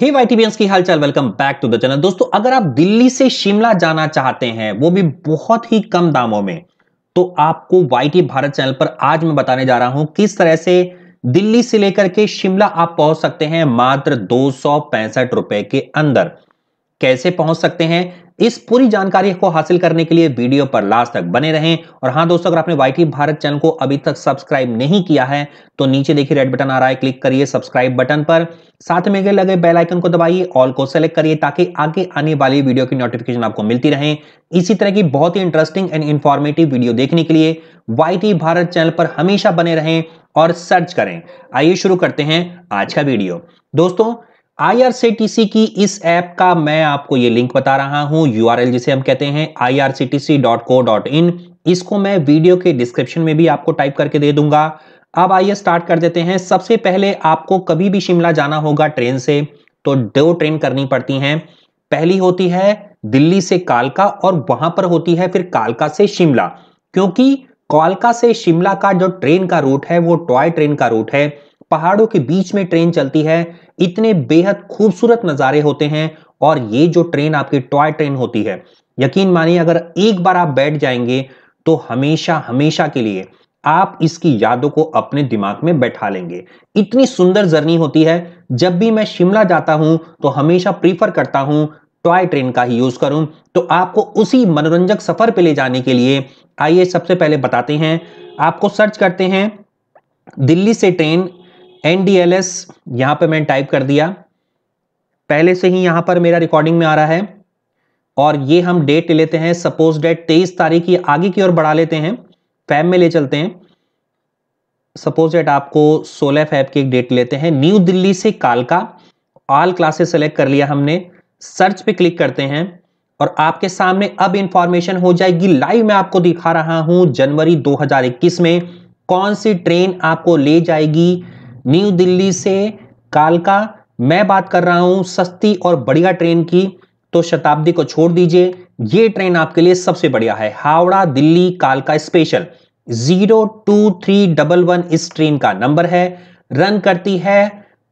हे की हालचाल welcome back to the channel दोस्तों अगर आप दिल्ली से शिमला जाना चाहते हैं वो भी बहुत ही कम दामों में तो आपको वाई भारत चैनल पर आज मैं बताने जा रहा हूं किस तरह से दिल्ली से लेकर के शिमला आप पहुंच सकते हैं मात्र दो रुपए के अंदर कैसे पहुंच सकते हैं इस पूरी जानकारी को हासिल करने के लिए वीडियो पर लास्ट तक बने रहें और हाँ दोस्तों अगर आपने वाईटी भारत चैनल को अभी तक सब्सक्राइब नहीं किया है तो नीचे देखिए रेड बटन आ रहा है क्लिक करिए सब्सक्राइब बटन पर साथ में गए लगे बेल आइकन को दबाइए ऑल को सेलेक्ट करिए ताकि आगे आने वाली वीडियो की नोटिफिकेशन आपको मिलती रहे इसी तरह की बहुत ही इंटरेस्टिंग एंड इंफॉर्मेटिव वीडियो देखने के लिए वाई भारत चैनल पर हमेशा बने रहें और सर्च करें आइए शुरू करते हैं आज का वीडियो दोस्तों आईआरसीटीसी की इस ऐप का मैं आपको ये लिंक बता रहा हूं यूआरएल जिसे हम कहते हैं irctc.co.in इसको मैं वीडियो के डिस्क्रिप्शन में भी आपको टाइप करके दे दूंगा अब आइए स्टार्ट कर देते हैं सबसे पहले आपको कभी भी शिमला जाना होगा ट्रेन से तो दो ट्रेन करनी पड़ती हैं पहली होती है दिल्ली से कालका और वहां पर होती है फिर कालका से शिमला क्योंकि कालका से शिमला का जो ट्रेन का रूट है वो टॉय ट्रेन का रूट है पहाड़ों के बीच में ट्रेन चलती है इतने बेहद खूबसूरत नज़ारे होते हैं और ये जो ट्रेन आपकी टॉय ट्रेन होती है यकीन मानिए अगर एक बार आप बैठ जाएंगे तो हमेशा हमेशा के लिए आप इसकी यादों को अपने दिमाग में बैठा लेंगे इतनी सुंदर जर्नी होती है जब भी मैं शिमला जाता हूं तो हमेशा प्रीफर करता हूं टॉय ट्रेन का ही यूज करूं तो आपको उसी मनोरंजक सफर पे ले जाने के लिए आइए सबसे पहले बताते हैं आपको सर्च करते हैं दिल्ली से train N D L S यहाँ पर मैंने टाइप कर दिया पहले से ही यहां पर मेरा रिकॉर्डिंग में आ रहा है और ये हम डेट लेते हैं सपोज डेट तेईस तारीख की आगे की ओर बढ़ा लेते हैं फैब में ले चलते हैं सपोज डेट आपको 16 फैब की एक डेट लेते हैं न्यू दिल्ली से कालका ऑल क्लासेस सेलेक्ट कर लिया हमने सर्च पे क्लिक करते हैं और आपके सामने अब इंफॉर्मेशन हो जाएगी लाइव मैं आपको दिखा रहा हूं जनवरी 2021 में कौन सी ट्रेन आपको ले जाएगी न्यू दिल्ली से कालका मैं बात कर रहा हूं सस्ती और बढ़िया ट्रेन की तो शताब्दी को छोड़ दीजिए ये ट्रेन आपके लिए सबसे बढ़िया है हावड़ा दिल्ली कालका special zero two three double one इस ट्रेन का नंबर है रन करती है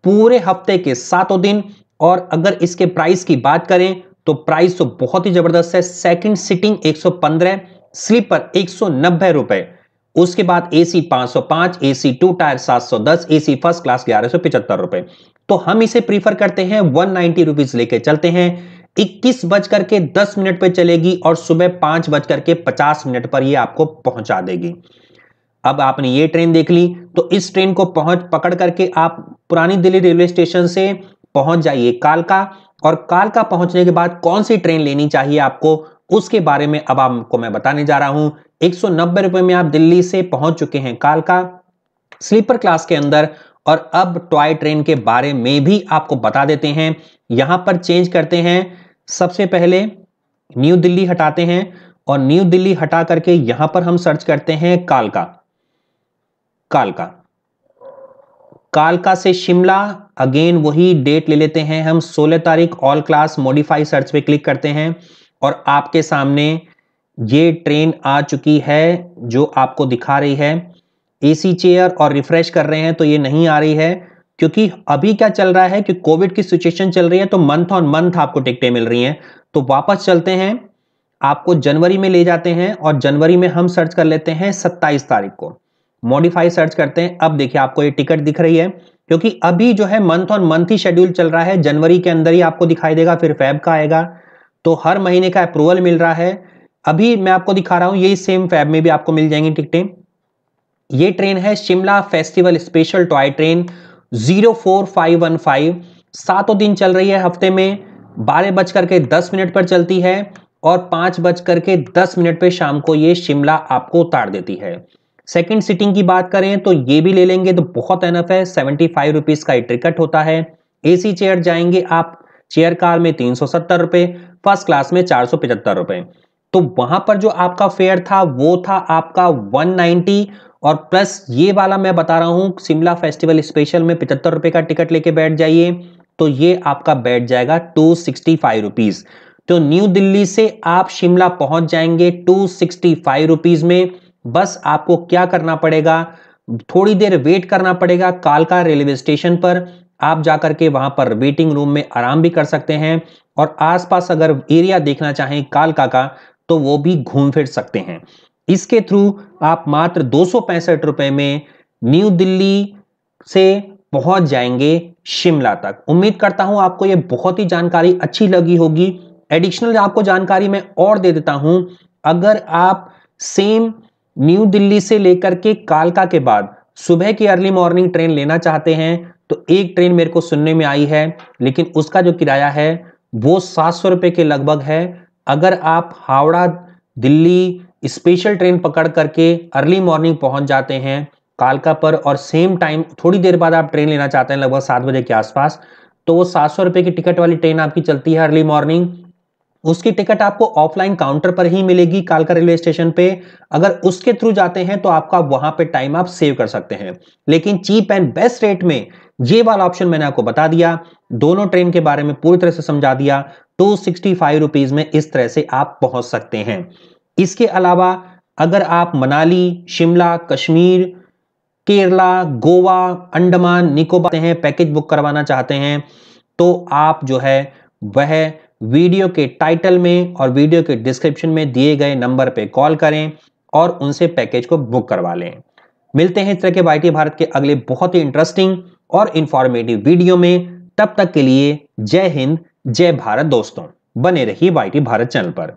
पूरे हफ्ते के सातों दिन और अगर इसके प्राइस की बात करें तो प्राइस तो बहुत ही जबरदस्त है सेकंड सीटिंग 115 स्लीपर एक सौ रुपए उसके बाद AC 505 AC two tier 710 AC first class ग्यारह सौ पिछहत्तर रुपए तो हम इसे प्रीफर करते हैं वन नाइनटी रुपीज लेके चलते हैं इक्कीस बज करके दस मिनट पर चलेगी और सुबह पांच बज करके पचास मिनट पर ये आपको पहुंचा देगी अब आपने ये ट्रेन देख ली तो इस ट्रेन को पहुंच पकड़ करके आप पुरानी दिल्ली रेलवे स्टेशन से पहुंच जाइए कालका और कालका पहुंचने के बाद कौन सी ट्रेन लेनी चाहिए आपको उसके बारे में अब आपको मैं बताने जा रहा हूं 190 रुपए में आप दिल्ली से पहुंच चुके हैं कालका स्लीपर क्लास के अंदर और अब टॉय ट्रेन के बारे में भी आपको बता देते हैं यहां पर चेंज करते हैं सबसे पहले न्यू दिल्ली हटाते हैं और न्यू दिल्ली हटा करके यहां पर हम सर्च करते हैं कालका कालका कालका से शिमला अगेन वही डेट ले लेते हैं हम 16 तारीख ऑल क्लास मॉडिफाई सर्च पे क्लिक करते हैं और आपके सामने ये ट्रेन आ चुकी है जो आपको दिखा रही है एसी चेयर और रिफ्रेश कर रहे हैं तो ये नहीं आ रही है क्योंकि अभी क्या चल रहा है कि कोविड की सिचुएशन चल रही है तो मंथ ऑन मंथ आपको टिकटें मिल रही हैं तो वापस चलते हैं आपको जनवरी में ले जाते हैं और जनवरी में हम सर्च कर लेते हैं सत्ताईस तारीख को मॉडिफाई सर्च करते हैं अब देखिए आपको ये टिकट दिख रही है क्योंकि अभी जो है मंथ ऑन मंथ ही शेड्यूल चल रहा है जनवरी के अंदर ही आपको दिखाई देगा फिर फैब का आएगा तो हर महीने का अप्रूवल मिल रहा है अभी मैं आपको दिखा रहा हूँ यही सेम फैब में भी आपको मिल जाएंगी टिकटें ये ट्रेन है Shimla festival special toy train zero four five one five सातों दिन चल रही है हफ्ते में बारह बज करके दस मिनट पर चलती है और पांच बज करके दस मिनट पर शाम को ये शिमला आपको उतार देती है सेकंड सीटिंग की बात करें तो ये भी ले लेंगे तो बहुत एनफ है सेवेंटी फाइव रुपीज़ का टिकट होता है एसी चेयर जाएंगे आप चेयर कार में तीन सौ सत्तर रुपए फर्स्ट क्लास में चार सौ पचहत्तर रुपए तो वहां पर जो आपका फेयर था वो था आपका 190 और प्लस ये वाला मैं बता रहा हूं शिमला फेस्टिवल स्पेशल में पिछहत्तर रुपए का टिकट लेके बैठ जाइए तो ये आपका बैठ जाएगा टू सिक्सटी रुपीज़ तो न्यू दिल्ली से आप शिमला पहुंच जाएंगे टू सिक्सटी फाइव रुपीज़ में बस आपको क्या करना पड़ेगा थोड़ी देर वेट करना पड़ेगा कालका रेलवे स्टेशन पर आप जाकर के वहां पर वेटिंग रूम में आराम भी कर सकते हैं और आसपास अगर एरिया देखना चाहें कालका का तो वो भी घूम फिर सकते हैं इसके थ्रू आप मात्र दो रुपए में न्यू दिल्ली से पहुंच जाएंगे शिमला तक उम्मीद करता हूं आपको ये बहुत ही जानकारी अच्छी लगी होगी एडिशनल आपको जानकारी मैं और दे देता हूं अगर आप सेम न्यू दिल्ली से लेकर के कालका के बाद सुबह की अर्ली मॉर्निंग ट्रेन लेना चाहते हैं तो एक ट्रेन मेरे को सुनने में आई है लेकिन उसका जो किराया है वो सात सौ के लगभग है अगर आप हावड़ा दिल्ली स्पेशल ट्रेन पकड़ करके अर्ली मॉर्निंग पहुंच जाते हैं कालका पर और सेम टाइम थोड़ी देर बाद आप ट्रेन लेना चाहते हैं लगभग सात बजे के आसपास तो वो सात सौ रुपये की टिकट वाली ट्रेन आपकी चलती है अर्ली मॉर्निंग उसकी टिकट आपको ऑफलाइन काउंटर पर ही मिलेगी कालका रेलवे स्टेशन पे अगर उसके थ्रू जाते हैं तो आपका वहां पे टाइम आप सेव कर सकते हैं लेकिन चीप एंड बेस्ट रेट में ये वाला ऑप्शन मैंने आपको बता दिया दोनों ट्रेन के बारे में पूरी तरह से समझा दिया टू सिक्सटी फाइव रुपीज में इस तरह से आप पहुंच सकते हैं इसके अलावा अगर आप मनाली शिमला कश्मीर केरला गोवा अंडमान निकोबार हैं पैकेज बुक करवाना चाहते हैं तो आप जो है वह वीडियो के टाइटल में और वीडियो के डिस्क्रिप्शन में दिए गए नंबर पर कॉल करें और उनसे पैकेज को बुक करवा लें मिलते हैं इस तरह के वाई भारत के अगले बहुत ही इंटरेस्टिंग और इंफॉर्मेटिव वीडियो में तब तक के लिए जय हिंद जय भारत दोस्तों बने रहिए वाई भारत चैनल पर